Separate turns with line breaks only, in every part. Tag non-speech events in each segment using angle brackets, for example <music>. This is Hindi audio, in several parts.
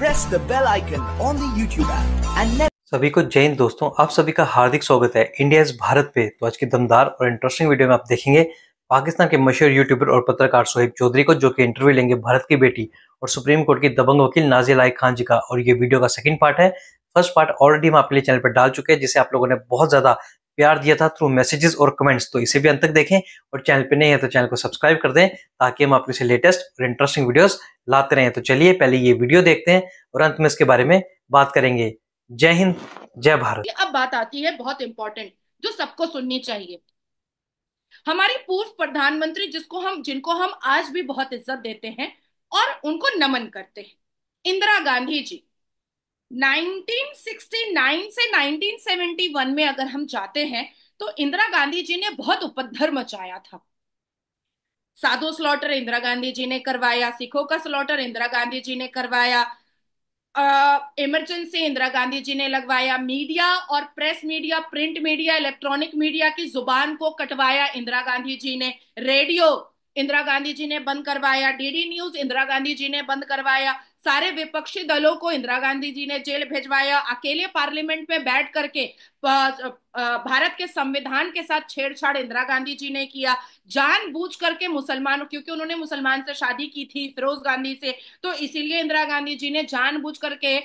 press the bell icon on the YouTube app and
सभी को जय हिंद दोस्तों आप सभी का हार्दिक स्वागत है इंडिया भारत पे तो आज की दमदार और इंटरेस्टिंग वीडियो में आप देखेंगे पाकिस्तान के मशहूर यूट्यूबर और पत्रकार सोहेब चौधरी को जो कि इंटरव्यू लेंगे भारत की बेटी और सुप्रीम कोर्ट की दबंग वकील नाजिया लाइक खान जी का और ये वीडियो का सेकंड पार्ट है फर्स्ट पार्ट ऑलरेडी हम आपके लिए चैनल पर डाल चुके हैं जिसे आप लोगों ने बहुत ज़्यादा प्यार दिया था थ्रू मैसेजेस और कमेंट्स तो इसे भी अंत तक देखें और चैनल पे नहीं है तो चैनल को सब्सक्राइब कर दें ताकि हम आपके से लेटेस्ट और इंटरेस्टिंग वीडियोस लाते रहें तो चलिए पहले ये वीडियो देखते हैं और अंत में इसके बारे में बात करेंगे जय हिंद जय भारत
अब बात आती है बहुत इंपॉर्टेंट जो सबको सुननी चाहिए हमारे पूर्व प्रधानमंत्री जिसको हम जिनको हम आज भी बहुत इज्जत देते हैं और उनको नमन करते हैं इंदिरा गांधी जी 1969 से 1971 में अगर हम जाते हैं तो इंदिरा गांधी जी ने बहुत उपद्रव मचाया था साधु स्लॉटर इंदिरा गांधी जी ने करवाया सिखों का स्लॉटर इंदिरा गांधी जी ने करवाया इमरजेंसी इंदिरा गांधी जी ने लगवाया मीडिया और press media print media electronic media की जुबान को कटवाया इंदिरा गांधी जी ने रेडियो इंदिरा गांधी जी ने बंद करवाया डीडी न्यूज इंदिरा गांधी जी ने बंद करवाया सारे विपक्षी दलों को इंदिरा गांधी जी ने जेल भेजवाया अकेले पार्लियामेंट में बैठ करके भारत के संविधान के साथ छेड़छाड़ इंदिरा गांधी जी ने किया जान बूझ करके मुसलमानों क्योंकि उन्होंने मुसलमान से शादी की थी फिरोज गांधी से तो इसीलिए इंदिरा गांधी जी ने जान करके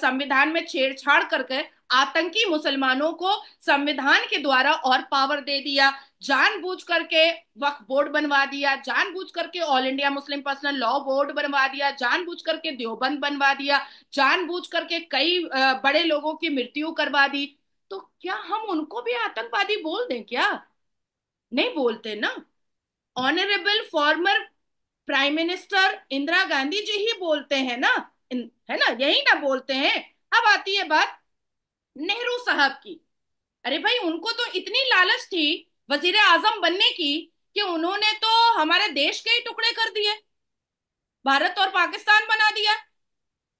संविधान में छेड़छाड़ करके आतंकी मुसलमानों को संविधान के द्वारा और पावर दे दिया जानबूझ करके वक्फ बोर्ड बनवा दिया जानबूझ करके all India Muslim personal law board बनवा दिया जानबूझ करके देवबंद बनवा दिया जानबूझ करके कई बड़े लोगों की मृत्यु करवा दी तो क्या हम उनको भी आतंकवादी बोल दें क्या नहीं बोलते ना honourable former prime minister Indira Gandhi ji ही बोलते हैं ना है ना यही ना बोलते हैं अब आती है बात नेहरू साहब की अरे भाई उनको तो इतनी लालच थी वजीर आजम बनने की कि उन्होंने तो हमारे देश के ही टुकड़े कर दिए भारत और पाकिस्तान बना दिया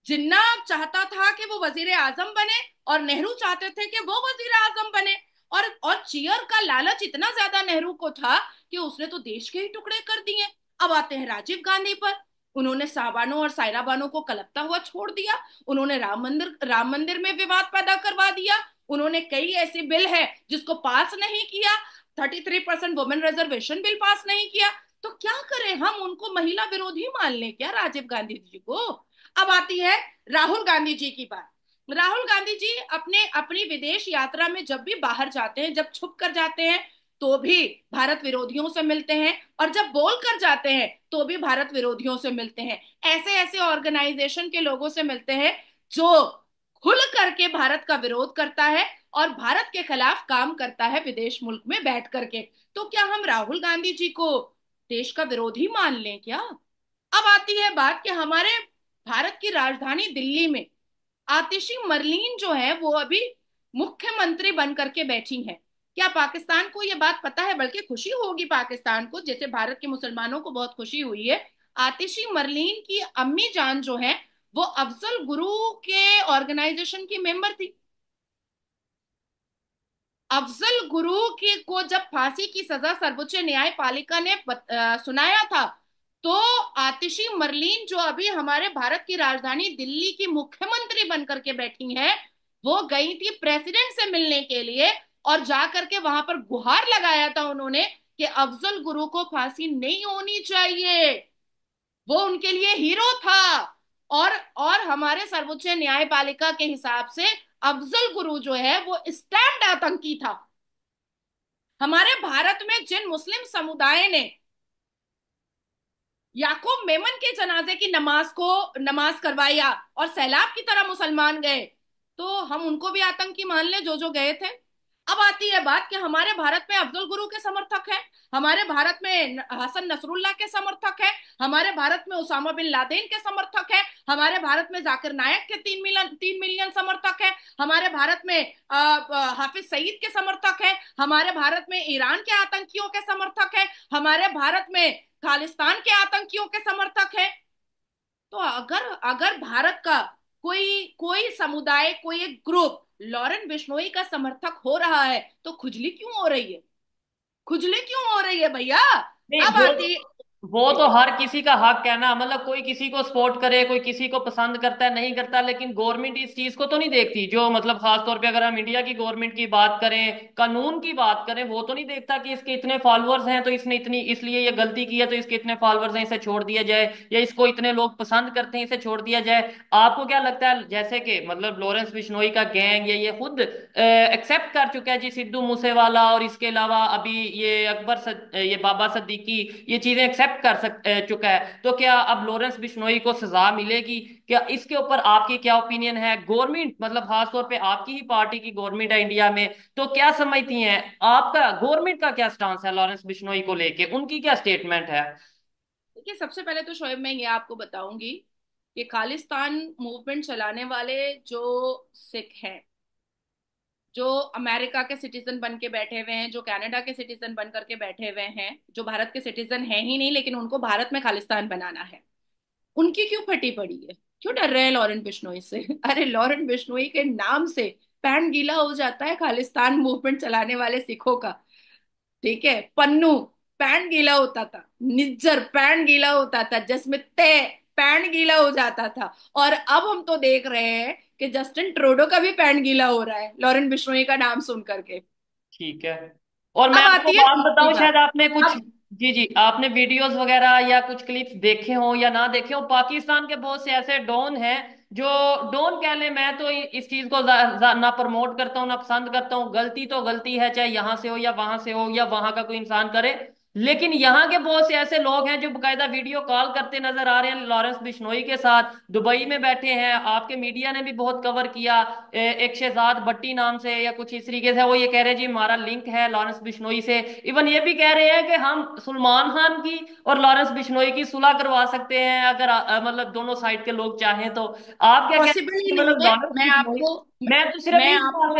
जिन्ना चाहता था कि वो वजीर आजम बने और नेहरू चाहते थे कि वो वजीर आजम बने और और चीयर का लालच इतना ज्यादा नेहरू को था कि उसने तो देश के ही टुकड़े कर दिए अब आते हैं राजीव गांधी पर उन्होंने साबानो और सायरा बानो को कलपता हुआ छोड़ दिया उन्होंने राम मंदिर राम मंदिर में विवाद पैदा करवा दिया उन्होंने कई ऐसे बिल है जिसको पास नहीं किया thirty three percent women reservation bill pass नहीं किया तो क्या करें हम उनको महिला विरोधी मान लें क्या राजीव गांधी जी को अब आती है राहुल गांधी जी की बात राहुल गांधी जी अपने अपनी विदेश यात्रा में जब भी बाहर जाते हैं जब छुप कर जाते हैं तो भी भारत विरोधियों से मिलते हैं और जब बोल कर जाते हैं तो भी भारत विरोधियों से मिलते हैं ऐसे ऐसे ऑर्गेनाइजेशन के लोगों से मिलते हैं जो खुल करके भारत का विरोध करता है और भारत के खिलाफ काम करता है विदेश मुल्क में बैठ करके तो क्या हम राहुल गांधी जी को देश का विरोधी मान लें क्या अब आती है बात कि हमारे भारत की राजधानी दिल्ली में आतिशी मरलीन जो है वो अभी मुख्यमंत्री बन करके बैठी हैं क्या पाकिस्तान को ये बात पता है बल्कि खुशी होगी पाकिस्तान को जैसे भारत के मुसलमानों को बहुत खुशी हुई है आतिशी मरलीन की अम्मी जान जो है वो अफजल गुरु के ऑर्गेनाइजेशन की मेंबर थी अफजल गुरु के को जब फांसी की सजा सर्वोच्च न्यायपालिका ने बत, आ, सुनाया था तो आतिशी मरलिन जो अभी हमारे भारत की राजधानी दिल्ली की मुख्यमंत्री बनकर के बैठी है वो गई थी प्रेसिडेंट से मिलने के लिए और जा करके वहां पर गुहार लगाया था उन्होंने कि अफजल गुरु को फांसी नहीं होनी चाहिए वो उनके लिए हीरो था और और हमारे सर्वोच्च न्यायपालिका के हिसाब से अफजल गुरु जो है वो स्टैंड आतंकी था हमारे भारत में जिन मुस्लिम समुदाय ने याकूब मेमन के जनाजे की नमाज को नमाज करवाया और सैलाब की तरह मुसलमान गए तो हम उनको भी आतंकी मान ले जो जो गए थे अब आती है बात कि हमारे भारत में अब्दुल गुरु के समर्थक है हमारे भारत में हसन नसरुल्ला के समर्थक है हमारे भारत में उसामा बिन लादेन के समर्थक है हमारे भारत में जाकिर नायक के तीन मिलियन तीन मिलियन समर्थक है हमारे भारत में हाफिज सईद के समर्थक है हमारे भारत में ईरान के आतंकियों के समर्थक है हमारे भारत में खालिस्तान के आतंकियों के समर्थक है तो अगर अगर भारत का कोई कोई समुदाय कोई एक ग्रुप लॉरेन बिश्नोई का समर्थक हो रहा है तो खुजली क्यों हो रही है खुजली क्यों हो रही है भैया अब आती वो तो हर किसी का हक है ना मतलब कोई किसी को सपोर्ट
करे कोई किसी को पसंद करता है नहीं करता लेकिन गवर्नमेंट इस चीज को तो नहीं देखती जो मतलब खासतौर पे अगर हम इंडिया की गवर्नमेंट की बात करें कानून की बात करें वो तो नहीं देखता कि इसके इतने फॉलोअर्स हैं तो इसने इतनी इसलिए ये गलती की है तो इसके इतने फॉलोअर्स हैं इसे छोड़ दिया जाए या इसको इतने लोग पसंद करते हैं इसे छोड़ दिया जाए आपको क्या लगता है जैसे कि मतलब लॉरेंस बिश्नोई का गैंग या ये खुद एक्सेप्ट कर चुका है जी सिद्धू मूसेवाला और इसके अलावा अभी ये अकबर ये बाबा सद्दीकी ये चीजें एक्सेप्ट एक्सेप्ट कर सक चुका है तो क्या अब लॉरेंस बिश्नोई को सजा मिलेगी क्या इसके ऊपर आपकी क्या ओपिनियन है गवर्नमेंट मतलब खासतौर पे आपकी ही पार्टी की गवर्नमेंट है इंडिया में तो क्या समझती है आपका गवर्नमेंट का क्या स्टांस है लॉरेंस बिश्नोई को लेके उनकी क्या स्टेटमेंट है
देखिए सबसे पहले तो शोएब मैं ये आपको बताऊंगी कि खालिस्तान मूवमेंट चलाने वाले जो सिख हैं जो अमेरिका के सिटीजन बन के बैठे हुए हैं जो कनाडा के सिटीजन बन करके बैठे हुए हैं जो भारत के सिटीजन है ही नहीं लेकिन उनको भारत में खालिस्तान बनाना है उनकी क्यों फटी पड़ी है क्यों डर रहे हैं लॉरेन बिश्नोई से <laughs> अरे लॉरेन बिश्नोई के नाम से पैंट गीला हो जाता है खालिस्तान मूवमेंट चलाने वाले सिखों का ठीक है पन्नू पैंट गीला होता था निज्जर पैंट गीला होता था जसमित पैंट गीला हो जाता था और अब हम तो देख रहे हैं कि जस्टिन ट्रोडो का भी पैंट गीला हो रहा है लॉरेन बिश्नोई का नाम सुन करके ठीक है और मैं आपको बात बताऊं शायद आपने कुछ
आप... जी जी आपने वीडियोस वगैरह या कुछ क्लिप्स देखे हो या ना देखे हो पाकिस्तान के बहुत से ऐसे डॉन हैं जो डोन कह ले मैं तो इस चीज को ना प्रमोट करता हूँ ना पसंद करता हूँ गलती तो गलती है चाहे यहाँ से हो या वहां से हो या वहां का कोई इंसान करे लेकिन यहाँ के बहुत से ऐसे लोग हैं जो बकायदा वीडियो कॉल करते नजर आ रहे हैं लॉरेंस बिश्नोई के साथ दुबई में बैठे हैं आपके मीडिया ने भी बहुत कवर किया एक शहजाद भट्टी नाम से या कुछ इस तरीके से वो ये कह रहे हैं जी हमारा लिंक है लॉरेंस बिश्नोई से इवन ये भी कह रहे हैं कि हम सलमान खान की और लॉरेंस बिश्नोई की सुलह करवा सकते हैं अगर मतलब दोनों साइड के लोग चाहें तो आप क्या मतलब मैं मैं तो सिर्फ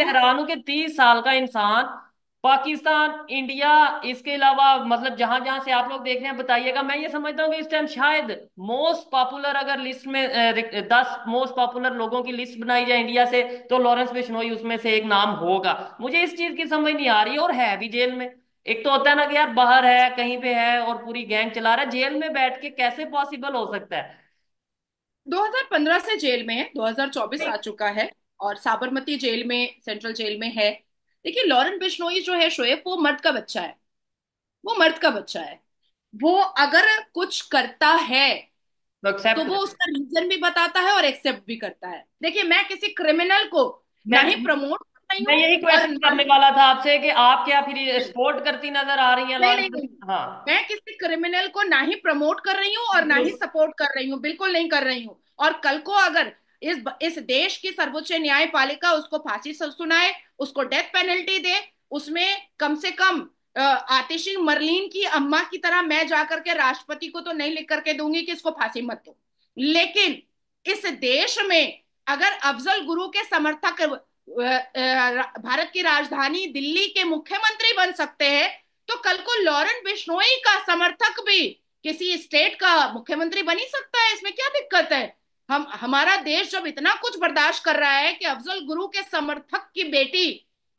हैरान हूँ कि तीस साल का इंसान पाकिस्तान इंडिया इसके अलावा मतलब जहां जहां से आप लोग देख रहे हैं बताइएगा मैं ये समझता हूँ कि इस टाइम शायद मोस्ट पॉपुलर अगर लिस्ट में दस मोस्ट पॉपुलर लोगों की लिस्ट बनाई जाए इंडिया से तो लॉरेंस बिश्नोई उसमें से एक नाम होगा मुझे इस चीज की समझ नहीं आ रही और है भी जेल में एक तो होता है ना कि यार बाहर है
कहीं पे है और पूरी गैंग चला रहा है जेल में बैठ के कैसे पॉसिबल हो सकता है 2015 से जेल में है 2024 आ चुका है और साबरमती जेल में सेंट्रल जेल में है देखिए लॉरेंट बिश्नोई जो है शोएब वो मर्द का बच्चा है वो मर्द का बच्चा है वो अगर कुछ करता है तो वो उसका रीजन भी बताता है और एक्सेप्ट भी करता है देखिए मैं किसी क्रिमिनल को ना ही प्रमोट मैं यही क्वेश्चन करने वाला था आपसे कि आप क्या फिर सपोर्ट करती नजर आ रही है नहीं, नहीं, हाँ मैं किसी क्रिमिनल को ना ही प्रमोट कर रही हूँ और ना ही सपोर्ट कर रही हूँ बिल्कुल नहीं कर रही हूँ और कल को अगर इस इस देश की सर्वोच्च न्यायपालिका उसको फांसी सुनाए उसको डेथ पेनल्टी दे उसमें कम से कम आतिशी मरलीन की अम्मा की तरह मैं जाकर के राष्ट्रपति को तो नहीं लिख करके दूंगी कि इसको फांसी मत दो लेकिन इस देश में अगर अफजल गुरु के समर्थक भारत की राजधानी दिल्ली के मुख्यमंत्री बन सकते हैं तो कल को लॉरेंट बिश्नोई का समर्थक भी किसी स्टेट का मुख्यमंत्री बन ही सकता है इसमें क्या दिक्कत है हम हमारा देश अब इतना कुछ बर्दाश्त कर रहा है कि अफजल गुरु के समर्थक की बेटी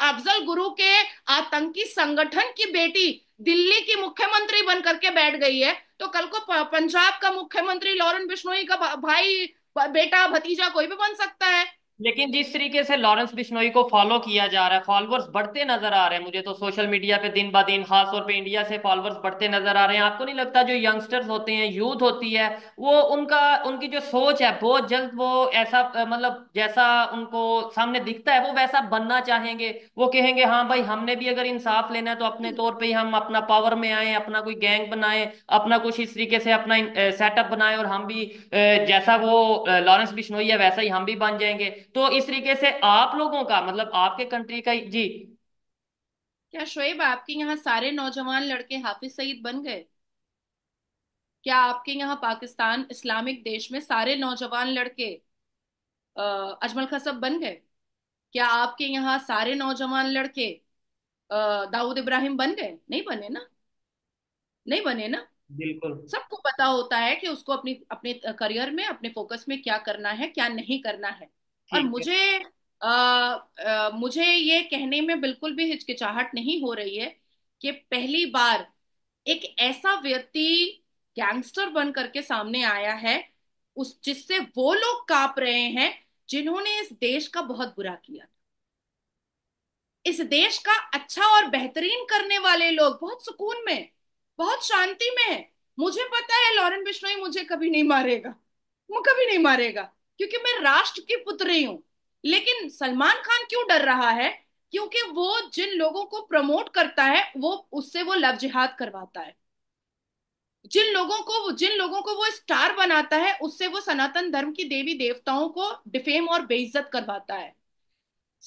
अफजल गुरु के आतंकी संगठन की बेटी दिल्ली की मुख्यमंत्री बन करके बैठ गई है तो कल को पंजाब का मुख्यमंत्री लॉरेंट बिश्नोई का भाई बेटा भतीजा कोई भी बन सकता है
लेकिन जिस तरीके से लॉरेंस बिश्नोई को फॉलो किया जा रहा है फॉलोअर्स बढ़ते नजर आ रहे हैं मुझे तो सोशल मीडिया पे दिन ब दिन खास तौर पे इंडिया से फॉलोअर्स बढ़ते नजर आ रहे हैं आपको नहीं लगता जो यंगस्टर्स होते हैं यूथ होती है वो उनका उनकी जो सोच है बहुत जल्द वो ऐसा मतलब जैसा उनको सामने दिखता है वो वैसा बनना चाहेंगे वो कहेंगे हाँ भाई हमने भी अगर इंसाफ लेना है तो अपने तौर पर ही हम अपना पावर में आए अपना कोई गैंग बनाए अपना कुछ इस तरीके से अपना सेटअप बनाए और हम भी जैसा वो लॉरेंस बिश्नोई है वैसा ही हम भी बन जाएंगे तो इस तरीके से आप लोगों का मतलब आपके कंट्री का जी
क्या शोएब आपके यहाँ सारे नौजवान लड़के हाफिज सईद बन गए क्या आपके यहाँ पाकिस्तान इस्लामिक देश में सारे नौजवान लड़के अजमल खसब बन गए क्या आपके यहाँ सारे नौजवान लड़के दाऊद इब्राहिम बन गए नहीं बने ना नहीं बने ना बिल्कुल सबको पता होता है कि उसको अपनी अपने करियर में अपने फोकस में क्या करना है क्या नहीं करना है और मुझे आ, आ, मुझे ये कहने में बिल्कुल भी हिचकिचाहट नहीं हो रही है कि पहली बार एक ऐसा व्यक्ति गैंगस्टर बन करके सामने आया है उस जिससे वो लोग कांप रहे हैं जिन्होंने इस देश का बहुत बुरा किया इस देश का अच्छा और बेहतरीन करने वाले लोग बहुत सुकून में बहुत शांति में है मुझे पता है लॉरेंस बिश्नोई मुझे कभी नहीं मारेगा वो कभी नहीं मारेगा क्योंकि मैं राष्ट्र की पुत्री हूँ लेकिन सलमान खान क्यों डर रहा है क्योंकि वो जिन लोगों को प्रमोट करता है वो उससे वो लव जिहाद करवाता है जिन लोगों को जिन लोगों को वो स्टार बनाता है उससे वो सनातन धर्म की देवी देवताओं को डिफेम और बेइज्जत करवाता है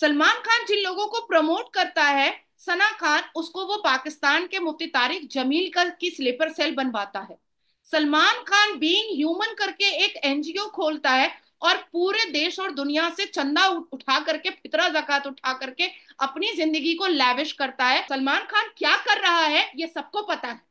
सलमान खान जिन लोगों को प्रमोट करता है सना खान उसको वो पाकिस्तान के मुफ्ती तारिक जमील का की स्लीपर सेल बनवाता है सलमान खान बीइंग ह्यूमन करके एक एनजीओ खोलता है और पूरे देश और दुनिया से चंदा उठा करके फितरा जक़ात उठा करके अपनी जिंदगी को लैविश करता है सलमान खान क्या कर रहा है ये सबको पता है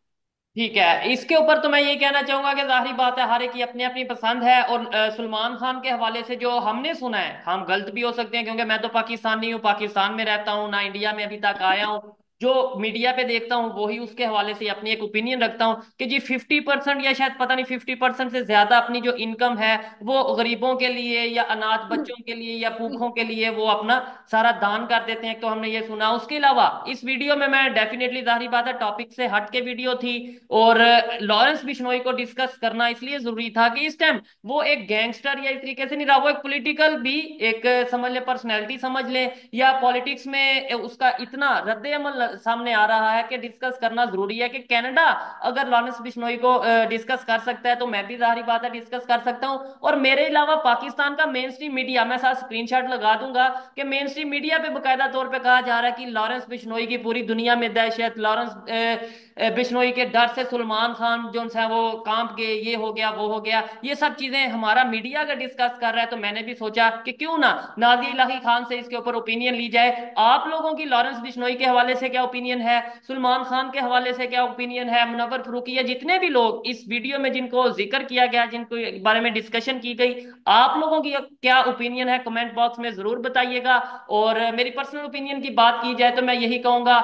ठीक है इसके ऊपर तो मैं ये कहना चाहूंगा कि जाहिर बात है हर एक की अपनी अपनी पसंद है और सलमान खान के हवाले से जो हमने सुना है हम गलत भी हो सकते हैं क्योंकि मैं तो पाकिस्तानी हूँ पाकिस्तान में रहता हूँ ना इंडिया में अभी तक आया हूँ जो मीडिया पे देखता हूँ वही उसके हवाले से अपनी एक ओपिनियन रखता हूँ कि जी फिफ्टी परसेंट या शायद पता नहीं फिफ्टी परसेंट से ज्यादा अपनी जो इनकम है वो गरीबों के लिए या अनाथ बच्चों के लिए या भूखों के लिए वो अपना सारा दान कर देते हैं तो हमने ये सुना उसके अलावा इस वीडियो में मैं डेफिनेटली जाहरी बात है टॉपिक से हट के वीडियो थी और लॉरेंस बिश्नोई को डिस्कस करना इसलिए जरूरी था कि इस टाइम वो एक गैंगस्टर या इस तरीके से नहीं रहा वो एक पोलिटिकल भी एक समझ ले पर्सनैलिटी समझ ले या पॉलिटिक्स में उसका इतना रद्द अमल सामने आ रहा है कि डिस्कस करना जरूरी है कि कनाडा अगर लॉरेंस बिश्नोई को डिस्कस कर सकता है तो मैं भी जाहिर बात है डिस्कस कर सकता हूं और मेरे अलावा पाकिस्तान का मेन स्ट्रीम मीडिया मैं साथ स्क्रीनशॉट लगा दूंगा कि मेन स्ट्रीम मीडिया पे बाकायदा तौर पर कहा जा रहा है कि लॉरेंस बिश्नोई की पूरी दुनिया में दहशत लॉरेंस बिश्नोई के डर से सलमान खान जो है वो कांप गए ये हो गया वो हो गया ये सब चीजें हमारा मीडिया अगर डिस्कस कर रहा है तो मैंने भी सोचा कि क्यों ना नाजी इलाही खान से इसके ऊपर ओपिनियन ली जाए आप लोगों की लॉरेंस बिश्नोई के हवाले से क्या ओपिनियन है सलमान खान के हवाले से क्या ओपिनियन है मुनवर फरूकी या जितने भी लोग इस वीडियो में जिनको जिक्र किया गया जिनको बारे में डिस्कशन की गई आप लोगों की क्या ओपिनियन है कमेंट बॉक्स में जरूर बताइएगा और मेरी पर्सनल ओपिनियन की बात की जाए तो मैं यही कहूंगा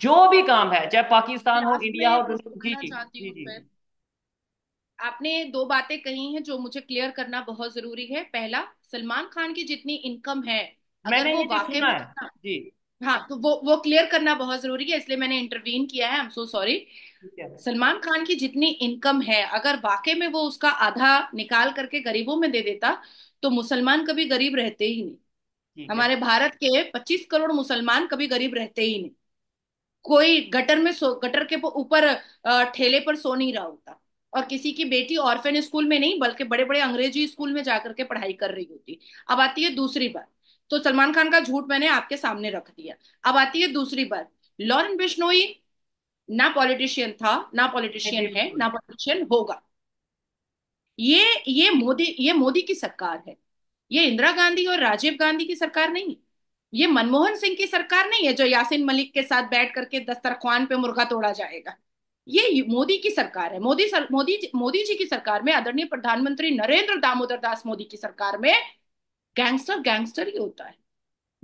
जो भी काम है चाहे पाकिस्तान हो इंडिया हो
आपने दो बातें कही हैं जो मुझे क्लियर करना बहुत जरूरी है पहला सलमान खान की जितनी इनकम है मैंने वो वाकई में जी हाँ तो वो वो क्लियर करना बहुत जरूरी है इसलिए मैंने इंटरवीन किया है I am so sorry Salman Khan की जितनी इनकम है अगर वाकई में वो उसका आधा निकाल करके गरीबों में दे देता तो मुसलमान कभी गरीब रहते ही नहीं हमारे भारत के 25 करोड़ मुसलमान कभी गरीब रहते ही नहीं कोई गटर में सो गटर के ऊपर ठेले पर सो नहीं रहा होता और किसी की बेटी ऑर्फेन स्कूल में नहीं बल्कि बड़े बड़े अंग्रेजी स्कूल में जाकर के पढ़ाई कर रही होती अब आती है दूसरी बात तो सलमान खान का झूठ मैंने आपके सामने रख दिया अब आती है दूसरी बात लॉरेंस बिश्नोई ना पॉलिटिशियन था ना पॉलिटिशियन है ना पॉलिटिशियन होगा ये ये मोदी ये मोदी की सरकार है ये इंदिरा गांधी और राजीव गांधी की सरकार नहीं है ये मनमोहन सिंह की सरकार नहीं है जो यासिन मलिक के साथ बैठ करके दस्तरखान पे मुर्गा तोड़ा जाएगा ये मोदी की सरकार है मोदी सर, मोदी मोदी जी की सरकार में आदरणीय प्रधानमंत्री नरेंद्र दामोदर दास मोदी की सरकार में गैंगस्टर गैंगस्टर ही होता है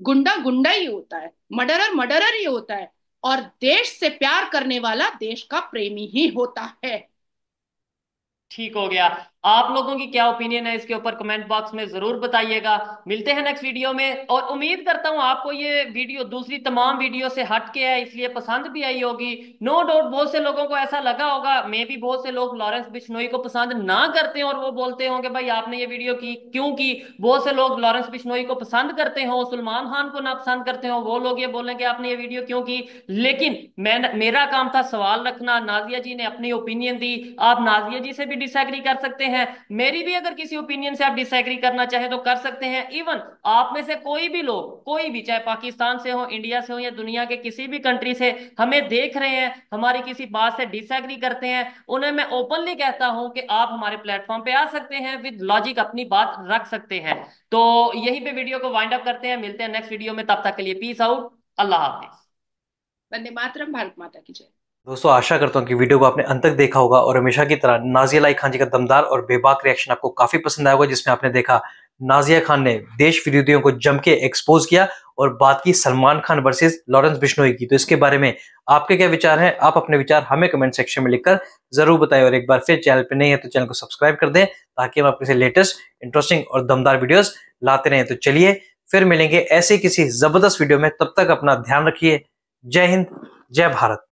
गुंडा गुंडा ही होता है मर्डरर मर्डरर ही होता है और देश से प्यार करने वाला देश का प्रेमी ही होता है ठीक हो गया आप लोगों की क्या ओपिनियन है इसके ऊपर
कमेंट बॉक्स में जरूर बताइएगा मिलते हैं नेक्स्ट वीडियो में और उम्मीद करता हूं आपको ये वीडियो दूसरी तमाम वीडियो से हट के है इसलिए पसंद भी आई होगी नो डाउट बहुत से लोगों को ऐसा लगा होगा मे भी बहुत से लोग लॉरेंस बिश्नोई को पसंद ना करते और वो बोलते होंगे भाई आपने ये वीडियो की क्यों की बहुत से लोग लॉरेंस बिश्नोई को पसंद करते हो सलमान खान को ना पसंद करते हो वो लोग ये बोलेंगे आपने ये वीडियो क्यों की लेकिन मैं मेरा काम था सवाल रखना नाजिया जी ने अपनी ओपिनियन दी आप नाजिया जी से भी डिसग्री कर सकते हैं हैं मेरी भी अगर किसी ओपिनियन से आप डिसग्री करना चाहे तो कर सकते हैं इवन आप में से कोई भी लोग कोई भी चाहे पाकिस्तान से हो इंडिया से हो या दुनिया के किसी भी कंट्री से हमें देख रहे हैं हमारी किसी बात से डिसग्री करते हैं उन्हें मैं ओपनली कहता हूं कि आप हमारे प्लेटफॉर्म पे आ सकते हैं विद लॉजिक अपनी बात रख सकते हैं तो यही पे वीडियो को वाइंड अप करते हैं मिलते हैं नेक्स्ट वीडियो में तब तक के लिए पीस आउट
अल्लाह हाफिज बंदे मातरम भारत माता की जय
दोस्तों आशा करता हूँ कि वीडियो को आपने अंत तक देखा होगा और हमेशा की तरह नाजिया लाई खान जी का दमदार और बेबाक रिएक्शन आपको काफी पसंद आया होगा जिसमें आपने देखा नाजिया खान ने देश विरोधियों को जम के एक्सपोज किया और बात की सलमान खान वर्सेस लॉरेंस बिश्नोई की तो इसके बारे में आपके क्या विचार हैं आप अपने विचार हमें कमेंट सेक्शन में लिखकर जरूर बताएं और एक बार फिर चैनल पर नहीं है तो चैनल को सब्सक्राइब कर दें ताकि हम आपके से लेटेस्ट इंटरेस्टिंग और दमदार वीडियोस लाते रहें तो चलिए फिर मिलेंगे ऐसे किसी जबरदस्त वीडियो में तब तक अपना ध्यान रखिए जय हिंद जय भारत